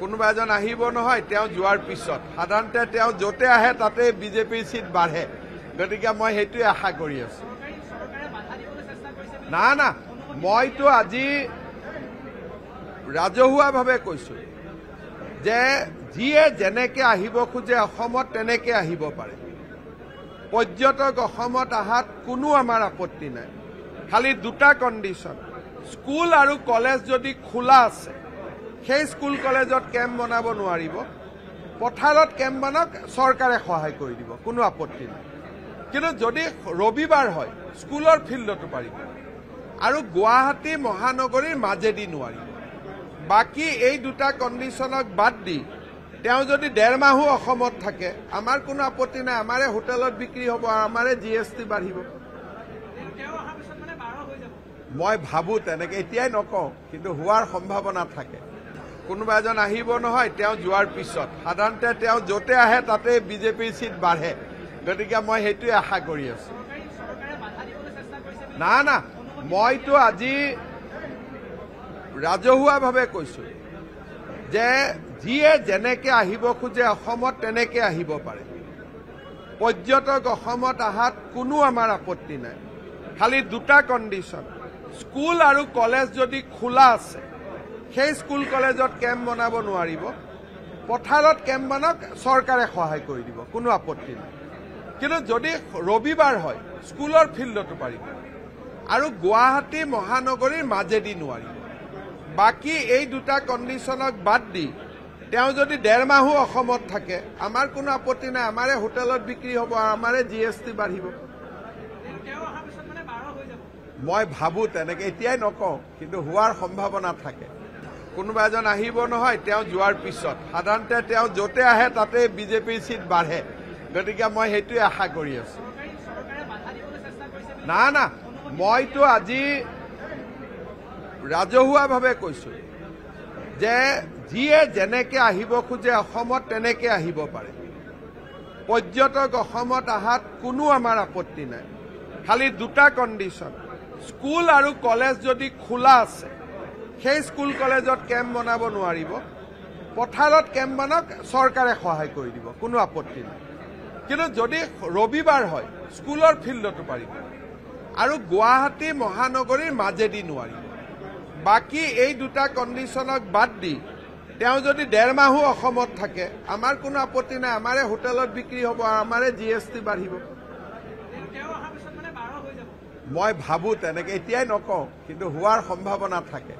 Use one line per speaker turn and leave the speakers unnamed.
কোনোবা এজন আহিব নহয় তেওঁ যোৱাৰ পিছত সাধাৰণতে তেওঁ য'তে আহে তাতে বিজেপিৰ চিট বাঢ়ে গতিকে মই সেইটোৱে আশা কৰি আছো না না মইতো আজি ৰাজহুৱাভাৱে কৈছো যে যিয়ে যেনেকে আহিব খোজে অসমত তেনেকে আহিব পাৰে পৰ্যটক অসমত অহাত কোনো আমাৰ আপত্তি নাই খালি দুটা কণ্ডিশ্যন স্কুল আৰু কলেজ যদি খোলা আছে সেই স্কুল কলেজত কেম্প বনাব নোৱাৰিব পথাৰত কেম্প বনাক চৰকাৰে সহায় কৰি দিব কোনো আপত্তি নাই কিন্তু যদি ৰবিবাৰ হয় স্কুলৰ ফিল্ডতো পাৰিব আৰু গুৱাহাটী মহানগৰীৰ মাজেদি নোৱাৰিব বাকী এই দুটা কণ্ডিশ্যনক বাদ দি তেওঁ যদি ডেৰ মাহো অসমত থাকে আমাৰ কোনো আপত্তি নাই আমাৰে হোটেলত বিক্ৰী হ'ব আৰু আমাৰে জি এছ টি বাঢ়িব মই ভাবোঁ তেনেকৈ এতিয়াই নকওঁ কিন্তু হোৱাৰ সম্ভাৱনা থাকে কোনোবা এজন আহিব নহয় তেওঁ যোৱাৰ পিছত সাধাৰণতে তেওঁ য'তে আহে তাতে বিজেপিৰ চিট বাঢ়ে গতিকে মই সেইটোৱে আশা কৰি আছো না না মইতো আজি ৰাজহুৱাভাৱে কৈছো যে যিয়ে যেনেকৈ আহিব খোজে অসমত তেনেকৈ আহিব পাৰে পৰ্যটক অসমত অহাত কোনো আমাৰ আপত্তি নাই খালি দুটা কণ্ডিশ্যন স্কুল আৰু কলেজ যদি খোলা আছে সেই স্কুল কলেজত কেম্প বনাব নোৱাৰিব পথাৰত কেম্প বনাওক চৰকাৰে সহায় কৰি দিব কোনো আপত্তি নাই কিন্তু যদি ৰবিবাৰ হয় স্কুলৰ ফিল্ডতো পাৰিব আৰু গুৱাহাটী মহানগৰীৰ মাজেদি নোৱাৰিব বাকী এই দুটা কণ্ডিশ্যনক বাদ দি তেওঁ যদি ডেৰ মাহো অসমত থাকে আমাৰ কোনো আপত্তি নাই আমাৰে হোটেলত বিক্ৰী হ'ব আৰু আমাৰে জি এছ টি বাঢ়িব মই ভাবোঁ তেনেকৈ এতিয়াই নকওঁ কিন্তু হোৱাৰ সম্ভাৱনা থাকে কোনোবা এজন আহিব নহয় তেওঁ যোৱাৰ পিছত সাধাৰণতে তেওঁ য'তে আহে তাতে বিজেপিৰ ছিট বাঢ়ে গতিকে মই সেইটোৱে আশা কৰি আছো না না মইতো আজি ৰাজহুৱাভাৱে কৈছোঁ যে যিয়ে যেনেকৈ আহিব খোজে অসমত তেনেকৈ আহিব পাৰে পৰ্যটক অসমত অহাত কোনো আমাৰ আপত্তি নাই খালি দুটা কণ্ডিশ্যন স্কুল আৰু কলেজ যদি খোলা আছে সেই স্কুল কলেজত কেম্প বনাব নোৱাৰিব পথাৰত কেম্প বনাওক চৰকাৰে সহায় কৰি দিব কোনো আপত্তি নাই কিন্তু যদি ৰবিবাৰ হয় স্কুলৰ ফিল্ডতো পাৰিব আৰু গুৱাহাটী মহানগৰীৰ মাজেদি নোৱাৰিব বাকী এই দুটা কণ্ডিশ্যনক বাদ দি তেওঁ যদি ডেৰ মাহো অসমত থাকে আমাৰ কোনো আপত্তি নাই আমাৰে হোটেলত বিক্ৰী হ'ব আৰু আমাৰে জি এছ টি বাঢ়িব মই ভাবোঁ তেনেকৈ এতিয়াই নকওঁ কিন্তু হোৱাৰ সম্ভাৱনা থাকে